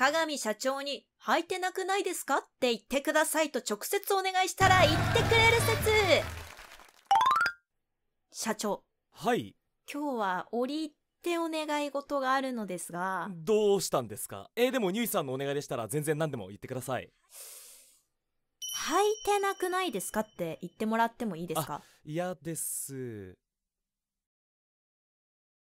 鏡社長に履いてなくないですかって言ってくださいと直接お願いしたら言ってくれる説社長。はい。今日は折りってお願い事があるのですが。どうしたんですかえー、でもニュさんのお願いでしたら全然何でも言ってください。履いてなくないですかって言ってもらってもいいですかいやです。